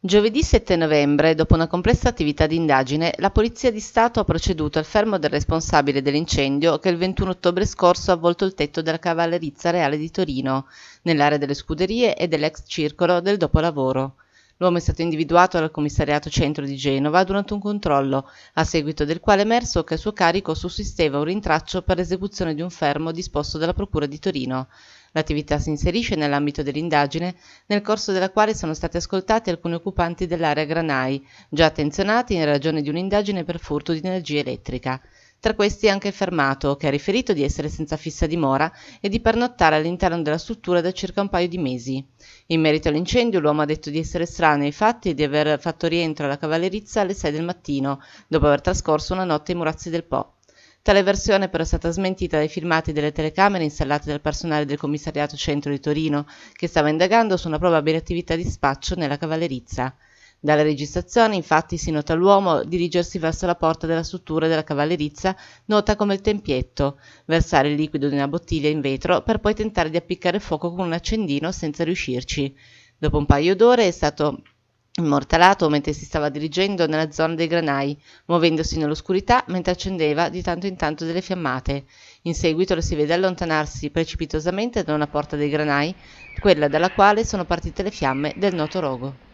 Giovedì 7 novembre, dopo una complessa attività di indagine, la Polizia di Stato ha proceduto al fermo del responsabile dell'incendio che il 21 ottobre scorso ha avvolto il tetto della Cavallerizza Reale di Torino, nell'area delle scuderie e dell'ex circolo del dopolavoro. L'uomo è stato individuato dal commissariato centro di Genova durante un controllo, a seguito del quale è emerso che a suo carico sussisteva un rintraccio per l'esecuzione di un fermo disposto dalla Procura di Torino. L'attività si inserisce nell'ambito dell'indagine, nel corso della quale sono stati ascoltati alcuni occupanti dell'area Granai, già attenzionati in ragione di un'indagine per furto di energia elettrica. Tra questi anche il Fermato, che ha riferito di essere senza fissa dimora e di pernottare all'interno della struttura da circa un paio di mesi. In merito all'incendio, l'uomo ha detto di essere estraneo ai fatti e di aver fatto rientro alla cavallerizza alle 6 del mattino, dopo aver trascorso una notte ai Murazzi del Po. Tale versione però è stata smentita dai filmati delle telecamere installate dal personale del commissariato centro di Torino, che stava indagando su una probabile attività di spaccio nella cavallerizza. Dalla registrazione, infatti, si nota l'uomo dirigersi verso la porta della struttura della cavallerizza, nota come il tempietto, versare il liquido di una bottiglia in vetro per poi tentare di appiccare fuoco con un accendino senza riuscirci. Dopo un paio d'ore è stato immortalato mentre si stava dirigendo nella zona dei granai, muovendosi nell'oscurità mentre accendeva di tanto in tanto delle fiammate. In seguito lo si vede allontanarsi precipitosamente da una porta dei granai, quella dalla quale sono partite le fiamme del noto rogo.